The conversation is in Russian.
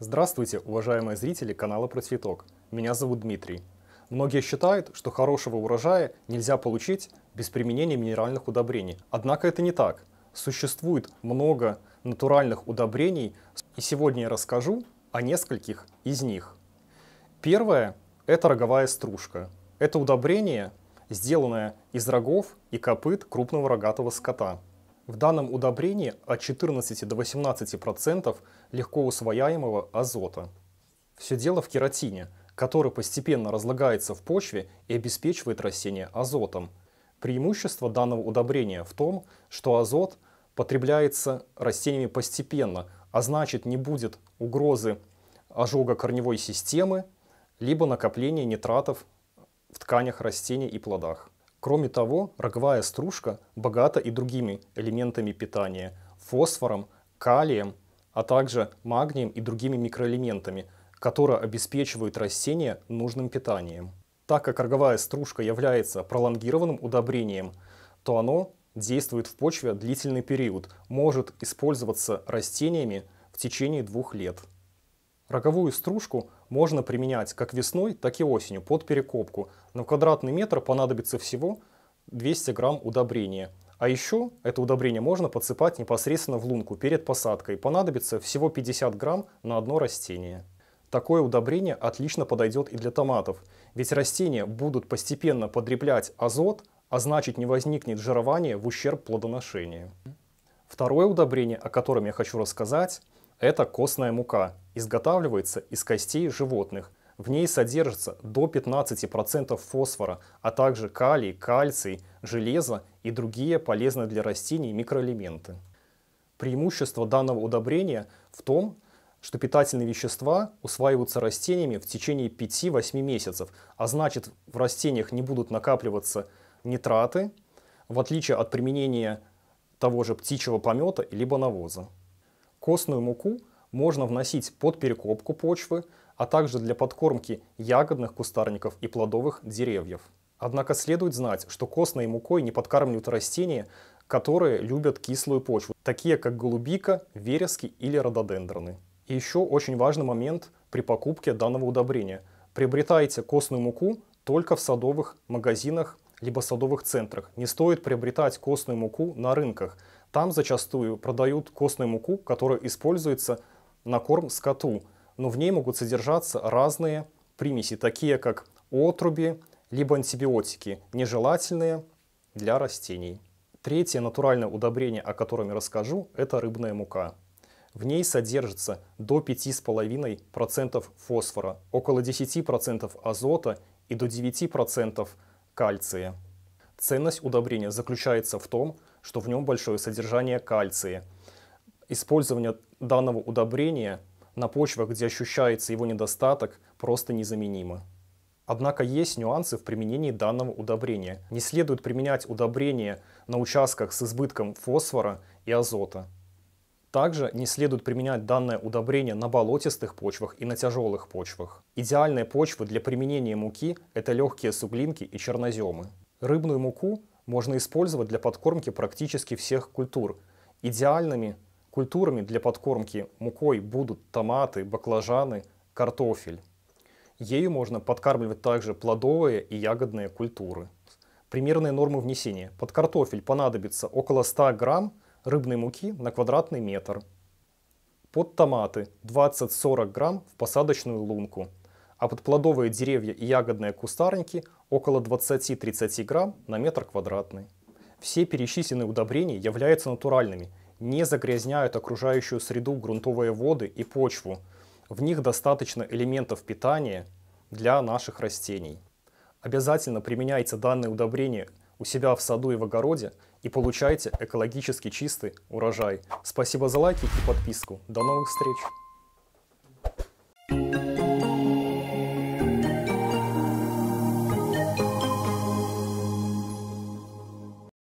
Здравствуйте, уважаемые зрители канала про Меня зовут Дмитрий. Многие считают, что хорошего урожая нельзя получить без применения минеральных удобрений. Однако это не так. Существует много натуральных удобрений, и сегодня я расскажу о нескольких из них. Первое – это роговая стружка. Это удобрение, сделанное из рогов и копыт крупного рогатого скота – в данном удобрении от 14 до 18% легко усвояемого азота. Все дело в кератине, который постепенно разлагается в почве и обеспечивает растение азотом. Преимущество данного удобрения в том, что азот потребляется растениями постепенно, а значит не будет угрозы ожога корневой системы, либо накопления нитратов в тканях растений и плодах. Кроме того, роговая стружка богата и другими элементами питания – фосфором, калием, а также магнием и другими микроэлементами, которые обеспечивают растения нужным питанием. Так как роговая стружка является пролонгированным удобрением, то оно действует в почве длительный период, может использоваться растениями в течение двух лет. Роговую стружку можно применять как весной, так и осенью под перекопку. На квадратный метр понадобится всего 200 грамм удобрения. А еще это удобрение можно подсыпать непосредственно в лунку перед посадкой. Понадобится всего 50 грамм на одно растение. Такое удобрение отлично подойдет и для томатов, ведь растения будут постепенно подреплять азот, а значит не возникнет жирование в ущерб плодоношению. Второе удобрение, о котором я хочу рассказать, это костная мука изготавливается из костей животных. В ней содержится до 15% фосфора, а также калий, кальций, железо и другие полезные для растений микроэлементы. Преимущество данного удобрения в том, что питательные вещества усваиваются растениями в течение 5-8 месяцев, а значит в растениях не будут накапливаться нитраты, в отличие от применения того же птичьего помета либо навоза. Костную муку – можно вносить под перекопку почвы, а также для подкормки ягодных кустарников и плодовых деревьев. Однако следует знать, что костной мукой не подкармливают растения, которые любят кислую почву, такие как голубика, верески или рододендроны. И еще очень важный момент при покупке данного удобрения. Приобретайте костную муку только в садовых магазинах либо садовых центрах. Не стоит приобретать костную муку на рынках. Там зачастую продают костную муку, которая используется на корм скоту, но в ней могут содержаться разные примеси, такие как отруби, либо антибиотики, нежелательные для растений. Третье натуральное удобрение, о котором я расскажу, это рыбная мука. В ней содержится до 5,5% фосфора, около 10% азота и до 9% кальция. Ценность удобрения заключается в том, что в нем большое содержание кальция. Использование данного удобрения на почвах, где ощущается его недостаток, просто незаменимо. Однако есть нюансы в применении данного удобрения. Не следует применять удобрение на участках с избытком фосфора и азота. Также не следует применять данное удобрение на болотистых почвах и на тяжелых почвах. Идеальные почвы для применения муки – это легкие суглинки и черноземы. Рыбную муку можно использовать для подкормки практически всех культур. Идеальными Культурами для подкормки мукой будут томаты, баклажаны, картофель. Ею можно подкармливать также плодовые и ягодные культуры. Примерные нормы внесения. Под картофель понадобится около 100 грамм рыбной муки на квадратный метр. Под томаты 20-40 грамм в посадочную лунку. А под плодовые деревья и ягодные кустарники около 20-30 грамм на метр квадратный. Все перечисленные удобрения являются натуральными – не загрязняют окружающую среду грунтовые воды и почву. В них достаточно элементов питания для наших растений. Обязательно применяйте данные удобрения у себя в саду и в огороде и получайте экологически чистый урожай. Спасибо за лайки и подписку. До новых встреч!